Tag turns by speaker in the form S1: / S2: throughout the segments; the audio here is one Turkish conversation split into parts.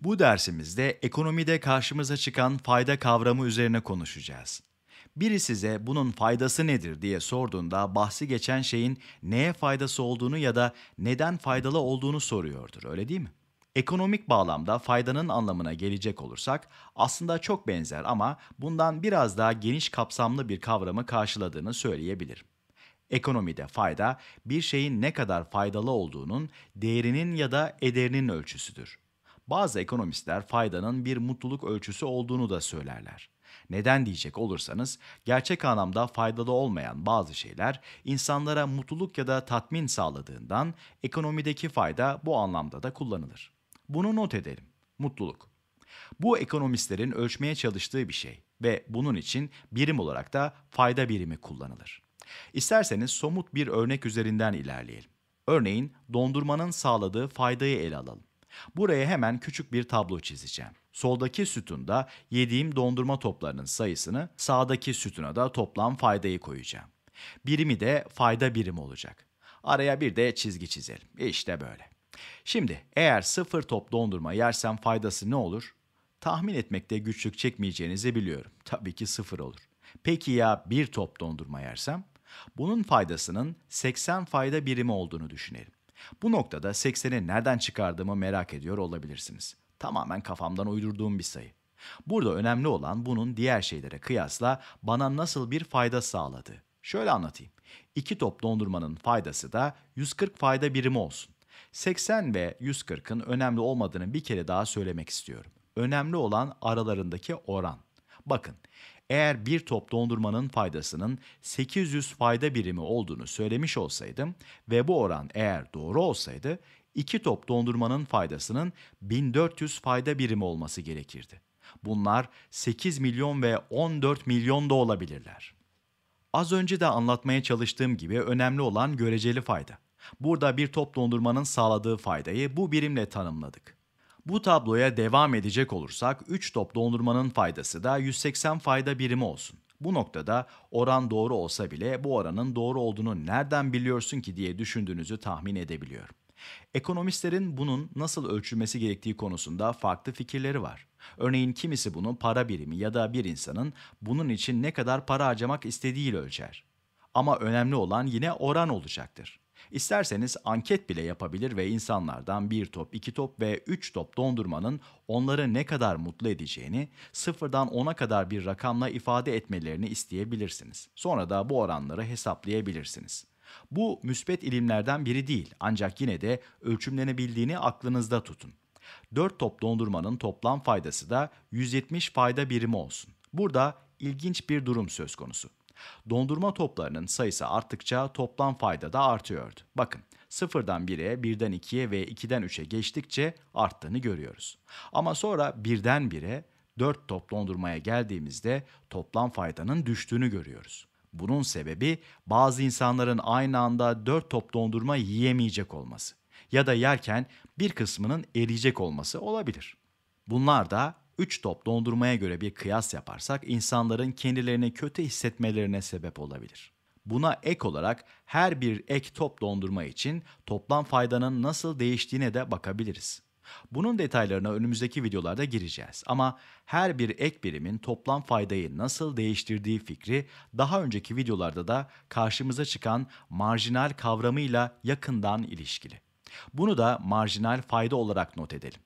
S1: Bu dersimizde ekonomide karşımıza çıkan fayda kavramı üzerine konuşacağız. Biri size bunun faydası nedir diye sorduğunda bahsi geçen şeyin neye faydası olduğunu ya da neden faydalı olduğunu soruyordur, öyle değil mi? Ekonomik bağlamda faydanın anlamına gelecek olursak aslında çok benzer ama bundan biraz daha geniş kapsamlı bir kavramı karşıladığını söyleyebilirim. Ekonomide fayda bir şeyin ne kadar faydalı olduğunun değerinin ya da ederinin ölçüsüdür. Bazı ekonomistler faydanın bir mutluluk ölçüsü olduğunu da söylerler. Neden diyecek olursanız, gerçek anlamda faydalı olmayan bazı şeyler insanlara mutluluk ya da tatmin sağladığından ekonomideki fayda bu anlamda da kullanılır. Bunu not edelim. Mutluluk. Bu ekonomistlerin ölçmeye çalıştığı bir şey ve bunun için birim olarak da fayda birimi kullanılır. İsterseniz somut bir örnek üzerinden ilerleyelim. Örneğin dondurmanın sağladığı faydayı ele alalım. Buraya hemen küçük bir tablo çizeceğim. Soldaki sütunda yediğim dondurma toplarının sayısını, sağdaki sütuna da toplam faydayı koyacağım. Birimi de fayda birimi olacak. Araya bir de çizgi çizelim. İşte böyle. Şimdi eğer sıfır top dondurma yersem faydası ne olur? Tahmin etmekte güçlük çekmeyeceğinizi biliyorum. Tabii ki sıfır olur. Peki ya bir top dondurma yersem? Bunun faydasının 80 fayda birimi olduğunu düşünelim. Bu noktada 80'i nereden çıkardığımı merak ediyor olabilirsiniz. Tamamen kafamdan uydurduğum bir sayı. Burada önemli olan bunun diğer şeylere kıyasla bana nasıl bir fayda sağladı. Şöyle anlatayım. İki top dondurmanın faydası da 140 fayda birimi olsun. 80 ve 140'ın önemli olmadığını bir kere daha söylemek istiyorum. Önemli olan aralarındaki oran. Bakın eğer bir top dondurmanın faydasının 800 fayda birimi olduğunu söylemiş olsaydım ve bu oran eğer doğru olsaydı iki top dondurmanın faydasının 1400 fayda birimi olması gerekirdi. Bunlar 8 milyon ve 14 milyon da olabilirler. Az önce de anlatmaya çalıştığım gibi önemli olan göreceli fayda. Burada bir top dondurmanın sağladığı faydayı bu birimle tanımladık. Bu tabloya devam edecek olursak 3 top dondurmanın faydası da 180 fayda birimi olsun. Bu noktada oran doğru olsa bile bu oranın doğru olduğunu nereden biliyorsun ki diye düşündüğünüzü tahmin edebiliyorum. Ekonomistlerin bunun nasıl ölçülmesi gerektiği konusunda farklı fikirleri var. Örneğin kimisi bunu para birimi ya da bir insanın bunun için ne kadar para harcamak istediğiyle ölçer. Ama önemli olan yine oran olacaktır. İsterseniz anket bile yapabilir ve insanlardan bir top, iki top ve üç top dondurmanın onları ne kadar mutlu edeceğini sıfırdan ona kadar bir rakamla ifade etmelerini isteyebilirsiniz. Sonra da bu oranları hesaplayabilirsiniz. Bu müspet ilimlerden biri değil ancak yine de ölçümlenebildiğini aklınızda tutun. 4 top dondurmanın toplam faydası da 170 fayda birimi olsun. Burada ilginç bir durum söz konusu. Dondurma toplarının sayısı arttıkça toplam fayda da artıyordu. Bakın sıfırdan 1'e, 1'den 2'ye ve 2'den 3'e geçtikçe arttığını görüyoruz. Ama sonra 1'den 1'e 4 top dondurmaya geldiğimizde toplam faydanın düştüğünü görüyoruz. Bunun sebebi bazı insanların aynı anda 4 top dondurma yiyemeyecek olması ya da yerken bir kısmının eriyecek olması olabilir. Bunlar da 3 top dondurmaya göre bir kıyas yaparsak insanların kendilerini kötü hissetmelerine sebep olabilir. Buna ek olarak her bir ek top dondurma için toplam faydanın nasıl değiştiğine de bakabiliriz. Bunun detaylarına önümüzdeki videolarda gireceğiz ama her bir ek birimin toplam faydayı nasıl değiştirdiği fikri daha önceki videolarda da karşımıza çıkan marjinal kavramıyla yakından ilişkili. Bunu da marjinal fayda olarak not edelim.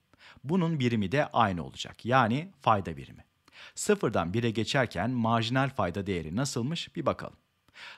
S1: Bunun birimi de aynı olacak. Yani fayda birimi. Sıfırdan bire geçerken marjinal fayda değeri nasılmış bir bakalım.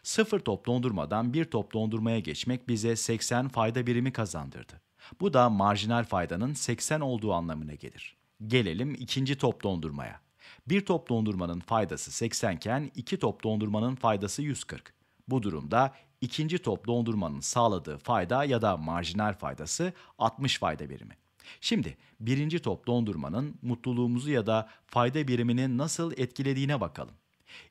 S1: Sıfır top dondurmadan bir top dondurmaya geçmek bize 80 fayda birimi kazandırdı. Bu da marjinal faydanın 80 olduğu anlamına gelir. Gelelim ikinci top dondurmaya. Bir top dondurmanın faydası 80 iken iki top dondurmanın faydası 140. Bu durumda ikinci top dondurmanın sağladığı fayda ya da marjinal faydası 60 fayda birimi. Şimdi birinci top dondurmanın mutluluğumuzu ya da fayda birimini nasıl etkilediğine bakalım.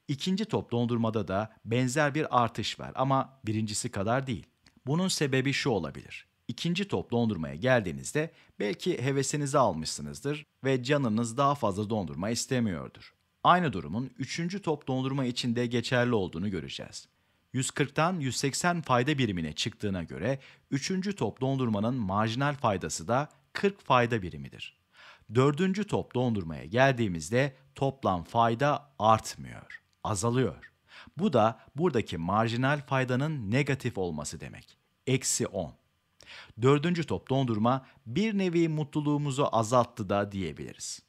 S1: İkinci top dondurmada da benzer bir artış var ama birincisi kadar değil. Bunun sebebi şu olabilir. İkinci top dondurmaya geldiğinizde belki hevesinizi almışsınızdır ve canınız daha fazla dondurma istemiyordur. Aynı durumun üçüncü top dondurma için de geçerli olduğunu göreceğiz. 140'tan 180 fayda birimine çıktığına göre üçüncü top dondurmanın marjinal faydası da 40 fayda birimidir. Dördüncü top dondurmaya geldiğimizde toplam fayda artmıyor, azalıyor. Bu da buradaki marjinal faydanın negatif olması demek. Eksi 10. Dördüncü top dondurma bir nevi mutluluğumuzu azalttı da diyebiliriz.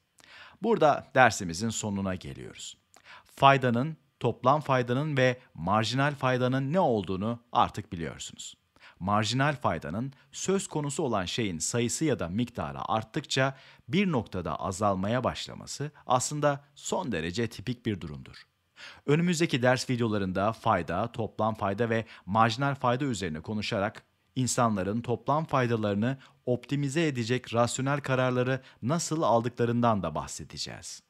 S1: Burada dersimizin sonuna geliyoruz. Faydanın, toplam faydanın ve marjinal faydanın ne olduğunu artık biliyorsunuz marjinal faydanın söz konusu olan şeyin sayısı ya da miktarı arttıkça bir noktada azalmaya başlaması aslında son derece tipik bir durumdur. Önümüzdeki ders videolarında fayda, toplam fayda ve marjinal fayda üzerine konuşarak insanların toplam faydalarını optimize edecek rasyonel kararları nasıl aldıklarından da bahsedeceğiz.